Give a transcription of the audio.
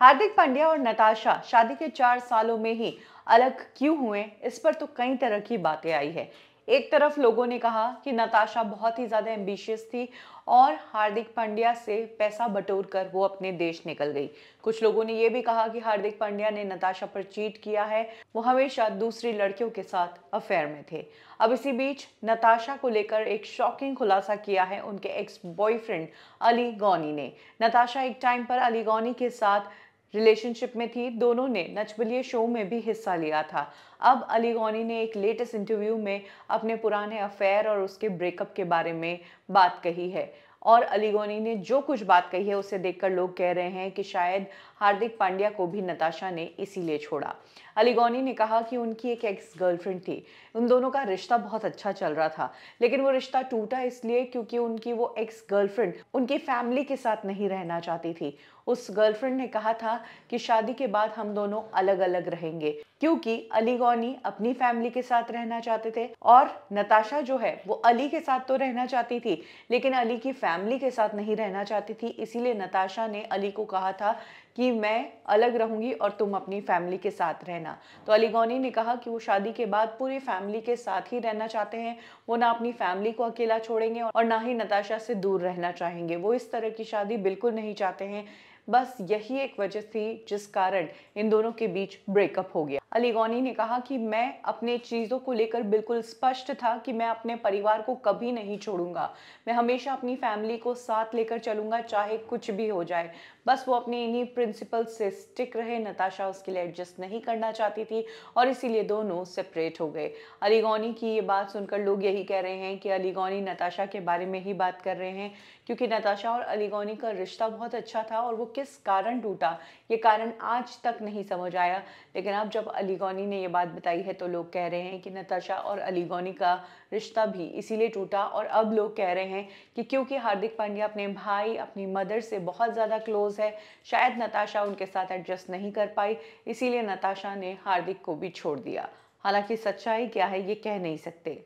हार्दिक पांड्या और नताशा शादी के चार सालों में ही अलग क्यों हुए इस पर तो कई तरह की बातें आई है एक तरफ लोगों ने कहा कि नताशा बहुत ही ज़्यादा एम्बिशियस थी और हार्दिक पांड्या से पैसा बटोर कर वो अपने देश निकल गई कुछ लोगों ने ये भी कहा कि हार्दिक पांड्या ने नताशा पर चीट किया है वो हमेशा दूसरी लड़कियों के साथ अफेयर में थे अब इसी बीच नताशा को लेकर एक शॉकिंग खुलासा किया है उनके एक्स बॉयफ्रेंड अली गौनी ने नताशा एक टाइम पर अली गौनी के साथ रिलेशनशिप में थी दोनों ने नचबलिए शो में भी हिस्सा लिया था अब अलीगौनी ने एक लेटेस्ट इंटरव्यू में अपने पुराने अफेयर और उसके ब्रेकअप के बारे में बात कही है और अलीगौनी ने जो कुछ बात कही है उसे देखकर लोग कह रहे हैं कि शायद हार्दिक पांड्या को भी नताशा ने इसीलिए छोड़ा अलीगौनी ने कहा कि उनकी एक एक्स गर्लफ्रेंड थी उन दोनों का रिश्ता बहुत अच्छा चल रहा था लेकिन वो रिश्ता टूटा इसलिए क्योंकि उनकी वो एक्स गर्लफ्रेंड उनकी फैमिली के साथ नहीं रहना चाहती थी उस गर्लफ्रेंड ने कहा था कि शादी के बाद हम दोनों अलग अलग रहेंगे क्योंकि अली गौनी अपनी फैमिली के साथ रहना चाहते थे और नताशा जो है वो अली के साथ तो रहना चाहती थी लेकिन अली की फैमिली के साथ नहीं रहना चाहती थी इसीलिए नताशा ने अली को कहा था कि मैं अलग रहूंगी और तुम अपनी फैमिली के साथ रहना तो अली गौनी ने कहा कि वो शादी के बाद पूरी फैमिली के साथ ही रहना चाहते हैं वो ना अपनी फैमिली को अकेला छोड़ेंगे और ना ही नताशा से दूर रहना चाहेंगे वो इस तरह की शादी बिल्कुल नहीं चाहते हैं बस यही एक वजह थी जिस कारण इन दोनों के बीच ब्रेकअप हो गया अलीगौनी ने कहा कि मैं अपने चीज़ों को लेकर बिल्कुल स्पष्ट था कि मैं अपने परिवार को कभी नहीं छोड़ूंगा मैं हमेशा अपनी फैमिली को साथ लेकर चलूंगा चाहे कुछ भी हो जाए बस वो अपने इन्हीं प्रिंसिपल से स्टिक रहे नताशा उसके लिए एडजस्ट नहीं करना चाहती थी और इसीलिए दोनों सेपरेट हो गए अलीगौनी की ये बात सुनकर लोग यही कह रहे हैं कि अलीगौनी नताशा के बारे में ही बात कर रहे हैं क्योंकि नताशा और अलीगौनी का रिश्ता बहुत अच्छा था और वो किस कारण टूटा ये कारण आज तक नहीं समझ आया लेकिन अब जब अलीगौनी ने यह बात बताई है तो लोग कह रहे हैं कि नताशा और अलीगौनी का रिश्ता भी इसीलिए टूटा और अब लोग कह रहे हैं कि क्योंकि हार्दिक पांड्या अपने भाई अपनी मदर से बहुत ज़्यादा क्लोज है शायद नताशा उनके साथ एडजस्ट नहीं कर पाई इसीलिए नताशा ने हार्दिक को भी छोड़ दिया हालांकि सच्चाई क्या है ये कह नहीं सकते